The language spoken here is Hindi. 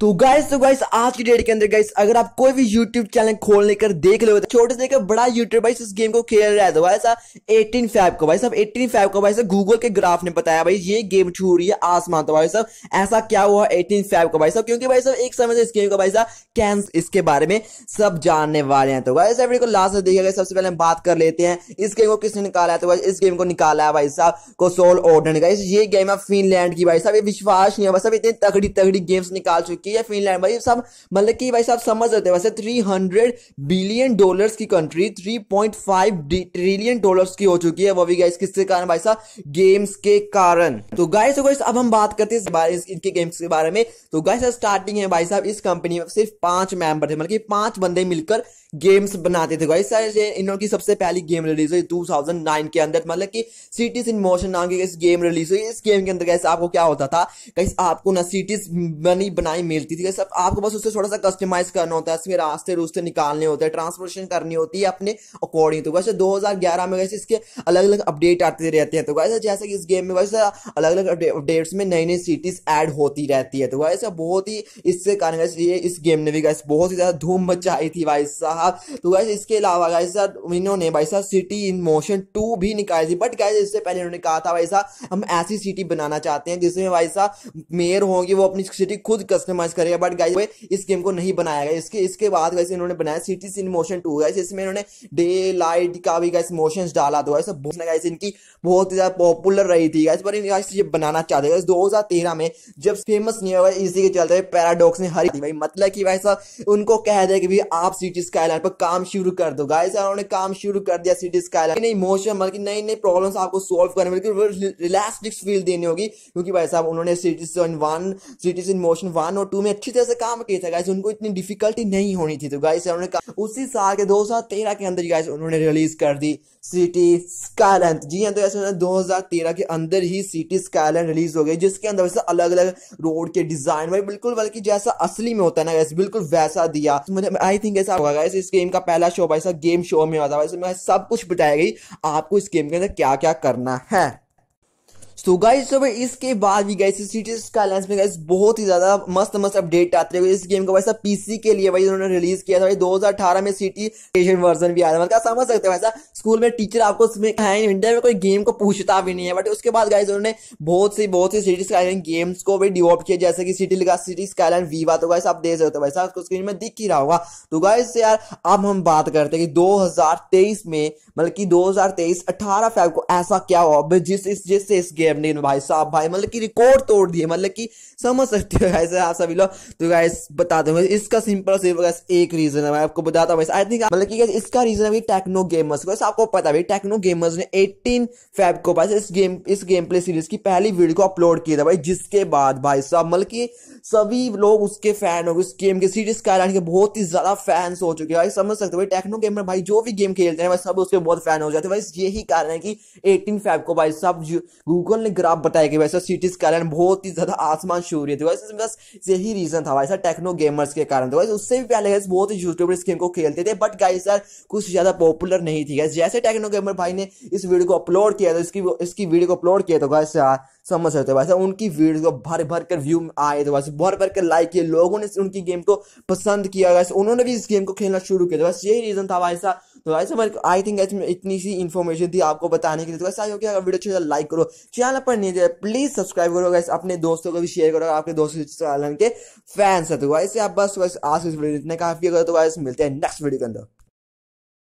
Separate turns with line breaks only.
तो गाइस तो गाइस आज की डेट के अंदर गाइस अगर आप कोई भी यूट्यूब चैनल खोल लेकर देख तो छोटे से लेकर बड़ा यूट्यूब भाई इस गेम को खेल रहा है तो भाई साहब एटीन फाइव को भाई साहब एटीन फाइव को भाई साहब गूगल के ग्राफ ने बताया भाई ये गेम छू रही है आसमान तो भाई साहब ऐसा क्या हुआ एटीन फाइव को भाई साहब क्योंकि भाई साहब एक समय से इस गेम का भाई साहब कैंस इसके बारे में सब जानने वाले हैं तो भाई साहब को लास्ट देखा गया सबसे पहले हम बात कर लेते हैं इस गेम को किसने निकाला है तो भाई इस गेम को निकाला है भाई साहब कोसोल ओडन गाइस ये गेम है फिनलैंड की भाई साहब ये विश्वास नहीं है भाई साहब इतनी तगड़ी तगड़ी गेम्स निकाल चुकी तुर्की या फिनलैंड भाई सब मतलब कि भाई साहब समझ रहे थे वैसे 300 बिलियन डॉलर्स की कंट्री 3.5 ट्रिलियन डॉलर्स की हो चुकी है वो भी गाइस किसके कारण भाई साहब गेम्स के कारण तो गाइस तो अब हम बात करते हैं इनके गेम्स के बारे में तो गाइस स्टार्टिंग है भाई साहब इस कंपनी में सिर्फ पांच मेंबर थे मतलब कि पांच बंदे मिलकर गेम्स बनाते थे गाइस ये इनकी सबसे पहली गेम रिलीज हुई 2009 के अंदर मतलब कि सिटीज इन मोशन नाम की गेम रिलीज हुई इस गेम के अंदर गाइस आपको क्या होता था गाइस आपको ना सिटीज बनी बनाई मिलती थी सब आपको बस उससे थोड़ा सा कस्टमाइज करना होता है इसमें रास्ते रूस्ते निकालने होते हैं ट्रांसपोर्टेशन करनी होती है अपने अकॉर्डिंग तो वैसे 2011 में वैसे इसके अलग अलग अपडेट आते रहते हैं तो वैसे जैसे कि इस गेम में वैसे अलग अलग अपडेट्स में नई नई सिटीज ऐड होती रहती है तो वैसे बहुत ही इससे कारण ये इस गेम ने भी गैस बहुत ही ज़्यादा धूम मचाई थी भाई साहब तो वैसे इसके अलावा गाय सर इन्होंने भाई साहब सिटी इन मोशन टू भी निकाली थी बट गाय इससे पहले उन्होंने कहा था भाई साहब हम ऐसी सिटी बनाना चाहते हैं जिसमें भाई साहब मेयर होंगे वो अपनी सिटी खुद कस्टमाइज कस्टमाइज करेगा बट गाइज इस गेम को नहीं बनाया गया इसके इसके बाद गाइस इन्होंने बनाया city scene motion two guys इसमें इन्होंने डे लाइट का भी गाइस मोशन डाला था गाइस बहुत गाइस इनकी बहुत ज्यादा पॉपुलर रही थी गाइस पर इन गाइस ये बनाना चाहते गाइस 2013 में जब फेमस नहीं हुआ इसी के चलते पैराडॉक्स ने हरी भाई मतलब कि भाई साहब उनको कह दिया कि भाई आप सिटी स्काईलाइन पर काम शुरू कर दो गाइस उन्होंने काम शुरू कर दिया सिटी स्काईलाइन नहीं मोशन मतलब बल्कि नई नई प्रॉब्लम आपको सोल्व करने में रिलैक्सड फील देनी होगी क्योंकि भाई साहब उन्होंने cities one cities in motion one और टू में अच्छी तरह से काम किया था गाइस उनको इतनी डिफिकल्टी नहीं होनी थी तो गाइस उन्होंने उसी साल के दो के अंदर गाइस उन्होंने रिलीज कर दी सिटी स्काइलैंड जी हाँ तो ऐसे दो के अंदर ही सिटी स्काइलैंड रिलीज हो गई जिसके अंदर वैसे अलग अलग रोड के डिजाइन भाई बिल्कुल बल्कि जैसा असली में होता है ना गाइस बिल्कुल वैसा दिया तो मुझे आई थिंक ऐसा होगा गाइस इस गेम का पहला शो भाई गेम शो में होता है सब कुछ बताया गई आपको इस गेम के अंदर क्या क्या करना है सो गाइस तो इसके बाद भी गाइस सिटी सीटीज में गाइस बहुत ही ज़्यादा मस्त मस्त अपडेट आते रहे इस गेम को वैसा पीसी के लिए भाई उन्होंने रिलीज किया था भाई 2018 में सिटी वर्जन भी आया था मतलब समझ सकते हैं वैसा स्कूल में टीचर आपको है इंडिया में कोई गेम को पूछता भी नहीं है बट उसके बाद गाइज उन्होंने बहुत सी बहुत सी सिटी स्काईलाइन गेम्स को भी डिवॉप किया जैसे कि सिटी लिखा सिटी स्काईलाइन वीवा तो गाइस आप देख सकते हो भाई साहब स्क्रीन में दिख ही रहा होगा तो गाइस यार अब हम बात करते हैं कि दो में मतलब की दो हजार फैब को ऐसा क्या हुआ जिस इस जिससे इस गेम ने भाई साहब भाई मतलब की रिकॉर्ड तोड़ दिए मतलब की समझ सकते हो ऐसे आप सभी लोग तो गाइस बताते हूँ इसका सिंपल सिर्फ एक रीजन है मैं आपको बताता हूँ आई थिंक मतलब की इसका रीजन है टेक्नो गेमर्स आपको पता भी टेक्नो गेमर्स ने 18 फेब को पास इस गेम इस गेम प्ले सीरीज की पहली वीडियो को अपलोड किया था भाई जिसके बाद भाई साहब मतलब सभी लोग उसके फैन हो गए उस गेम के सीरीज स्काईलाइन के बहुत ही ज्यादा फैंस हो चुके हैं भाई समझ सकते हो भाई टेक्नो गेमर भाई जो भी गेम खेलते हैं भाई सब उसके बहुत फैन हो जाते हैं भाई यही कारण है कि एटीन फैब को भाई सब गूगल ने ग्राफ बताया कि वैसे सिटी स्काईलाइन बहुत ही ज्यादा आसमान छू रही थी वैसे बस यही रीजन था भाई सर टेक्नो गेमर्स के कारण तो उससे भी पहले बहुत ही यूट्यूबर इस गेम को खेलते थे बट गाइस सर कुछ ज्यादा पॉपुलर नहीं थी गाइस जैसे टेक्नो गेमर भाई ने इस वीडियो को अपलोड किया था तो इसकी इसकी वीडियो को अपलोड किया तो गाइस यार समझ सकते हो भाई उनकी वीडियो भर भर कर व्यू आए थे तो वैसे भर भर के लाइक किए लोगों ने उनकी गेम को पसंद किया गया उन्होंने भी इस गेम को खेलना शुरू किया तो बस यही रीज़न था वैसा तो वैसे साहब आई थिंक इतनी सी इन्फॉर्मेशन थी आपको बताने के लिए तो आई हो गया अगर वीडियो अच्छा लाइक करो चैनल पर नहीं जाए प्लीज़ सब्सक्राइब करो गैस अपने दोस्तों को भी शेयर करो आपके दोस्तों चैनल के फैंस है तो वैसे आप बस वैसे आज इस वीडियो इतने काफ़ी करो तो वैसे मिलते हैं नेक्स्ट वीडियो के अंदर